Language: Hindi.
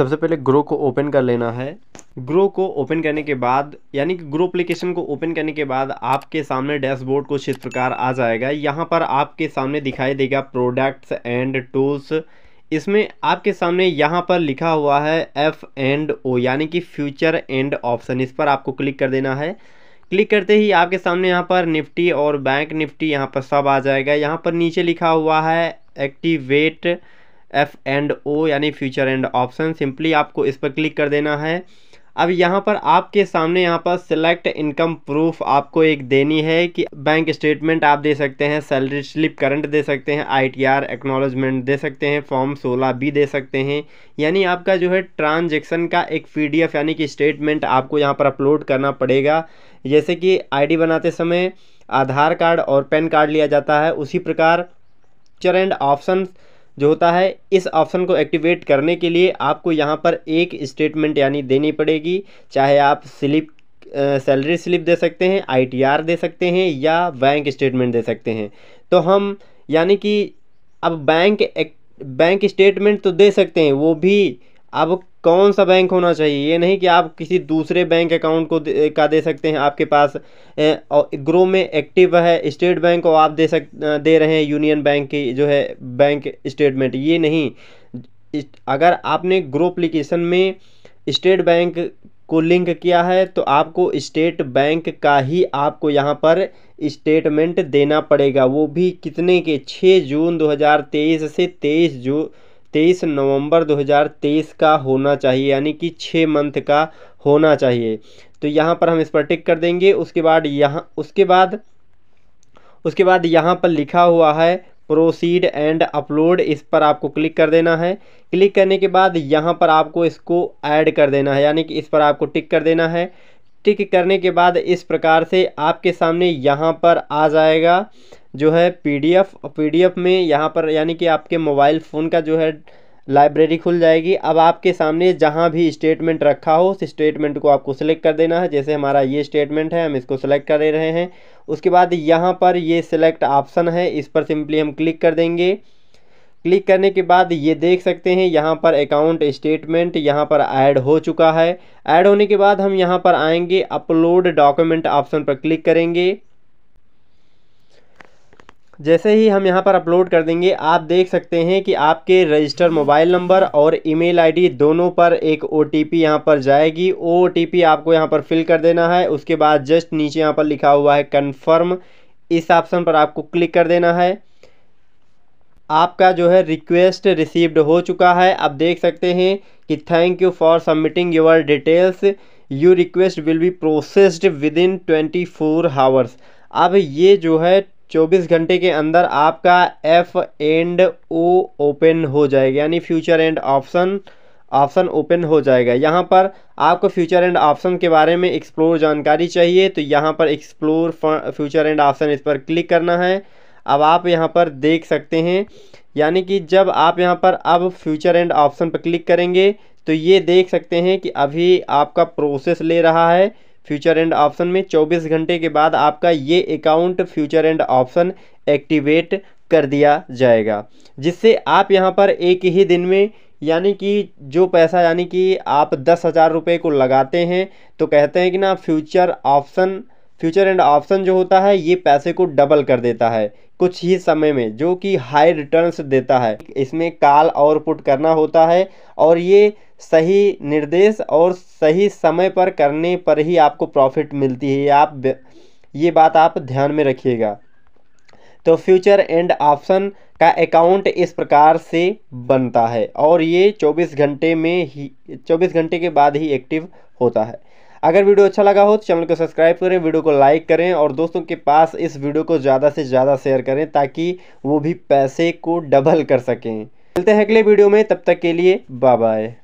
सबसे पहले ग्रो को ओपन कर लेना है ग्रो को ओपन करने के बाद यानी कि ग्रो अप्लीकेशन को ओपन करने के बाद आपके सामने डैशबोर्ड कुछ इस प्रकार आ जाएगा यहाँ पर आपके सामने दिखाई देगा प्रोडक्ट्स एंड टूल्स इसमें आपके सामने यहाँ पर लिखा हुआ है एफ एंड ओ यानी कि फ्यूचर एंड ऑप्शन इस पर आपको क्लिक कर देना है क्लिक करते ही आपके सामने यहाँ पर निफ्टी और बैंक निफ्टी यहाँ पर सब आ जाएगा यहाँ पर नीचे लिखा हुआ है एक्टिवेट एफ एंड ओ यानी फ्यूचर एंड ऑप्शन सिंपली आपको इस पर क्लिक कर देना है अब यहाँ पर आपके सामने यहाँ पर सिलेक्ट इनकम प्रूफ आपको एक देनी है कि बैंक स्टेटमेंट आप दे सकते हैं सैलरी स्लिप करंट दे सकते हैं आईटीआर एक्नॉलेजमेंट दे सकते हैं फॉर्म सोलह बी दे सकते हैं यानी आपका जो है ट्रांजेक्शन का एक पीडीएफ यानी कि स्टेटमेंट आपको यहाँ पर अपलोड करना पड़ेगा जैसे कि आई बनाते समय आधार कार्ड और पैन कार्ड लिया जाता है उसी प्रकार चर एंड ऑप्शन जो होता है इस ऑप्शन को एक्टिवेट करने के लिए आपको यहाँ पर एक स्टेटमेंट यानी देनी पड़ेगी चाहे आप स्लिप सैलरी स्लिप दे सकते हैं आईटीआर दे सकते हैं या बैंक स्टेटमेंट दे सकते हैं तो हम यानी कि अब बैंक बैंक स्टेटमेंट तो दे सकते हैं वो भी अब कौन सा बैंक होना चाहिए ये नहीं कि आप किसी दूसरे बैंक अकाउंट को दे, का दे सकते हैं आपके पास ग्रो में एक्टिव है स्टेट बैंक को आप दे सक दे रहे हैं यूनियन बैंक की जो है बैंक स्टेटमेंट ये नहीं अगर आपने ग्रो अप्लीकेशन में स्टेट बैंक को लिंक किया है तो आपको स्टेट बैंक का ही आपको यहाँ पर स्टेटमेंट देना पड़ेगा वो भी कितने के छः जून दो से तेईस जून तेईस नवंबर 2023 का होना चाहिए यानी कि छः मंथ का होना चाहिए तो यहाँ पर हम इस पर टिक कर देंगे उसके बाद यहाँ उसके बाद उसके बाद यहाँ पर लिखा हुआ है प्रोसीड एंड अपलोड इस पर आपको क्लिक कर देना है क्लिक करने के बाद यहाँ पर आपको इसको ऐड कर देना है यानी कि इस पर आपको टिक कर देना है टिक करने के बाद इस प्रकार से आपके सामने यहाँ पर आ जाएगा जो है पीडीएफ पीडीएफ में यहाँ पर यानी कि आपके मोबाइल फ़ोन का जो है लाइब्रेरी खुल जाएगी अब आपके सामने जहाँ भी स्टेटमेंट रखा हो उस स्टेटमेंट को आपको सिलेक्ट कर देना है जैसे हमारा ये स्टेटमेंट है हम इसको सिलेक्ट कर रहे हैं उसके बाद यहाँ पर ये सिलेक्ट ऑप्शन है इस पर सिंपली हम क्लिक कर देंगे क्लिक करने के बाद ये देख सकते हैं यहाँ पर अकाउंट स्टेटमेंट यहाँ पर ऐड हो चुका है ऐड होने के बाद हम यहाँ पर आएंगे अपलोड डॉक्यूमेंट ऑप्शन पर क्लिक करेंगे जैसे ही हम यहाँ पर अपलोड कर देंगे आप देख सकते हैं कि आपके रजिस्टर मोबाइल नंबर और ईमेल आईडी दोनों पर एक ओ टी पी यहाँ पर जाएगी ओ टी पी आपको यहाँ पर फिल कर देना है उसके बाद जस्ट नीचे यहाँ पर लिखा हुआ है कन्फर्म इस ऑप्शन पर आपको क्लिक कर देना है आपका जो है रिक्वेस्ट रिसीव्ड हो चुका है आप देख सकते हैं कि thank you for submitting your details you request will be processed within twenty four hours अब ये जो है चौबीस घंटे के अंदर आपका एफ एंड ओ ओपन हो जाएगा यानी future and option option open हो जाएगा यहाँ पर आपको फ्यूचर एंड ऑप्शन के बारे में एक्सप्लोर जानकारी चाहिए तो यहाँ पर एक्सप्लोर फ्यूचर एंड ऑप्शन इस पर क्लिक करना है अब आप यहाँ पर देख सकते हैं यानी कि जब आप यहाँ पर अब फ्यूचर एंड ऑप्शन पर क्लिक करेंगे तो ये देख सकते हैं कि अभी आपका प्रोसेस ले रहा है फ्यूचर एंड ऑप्शन में 24 घंटे के बाद आपका ये account future and option activate कर दिया जाएगा जिससे आप यहाँ पर एक ही दिन में यानी कि जो पैसा यानी कि आप दस हज़ार रुपये को लगाते हैं तो कहते हैं कि ना future option future and option जो होता है ये पैसे को डबल कर देता है कुछ ही समय में जो कि हाई रिटर्न्स देता है इसमें काल और पुट करना होता है और ये सही निर्देश और सही समय पर करने पर ही आपको प्रॉफिट मिलती है आप ये बात आप ध्यान में रखिएगा तो फ्यूचर एंड ऑप्शन का अकाउंट इस प्रकार से बनता है और ये 24 घंटे में ही 24 घंटे के बाद ही एक्टिव होता है अगर वीडियो अच्छा लगा हो तो चैनल को सब्सक्राइब करें वीडियो को लाइक करें और दोस्तों के पास इस वीडियो को ज़्यादा से ज़्यादा शेयर करें ताकि वो भी पैसे को डबल कर सकें मिलते हैं अगले वीडियो में तब तक के लिए बाय बाय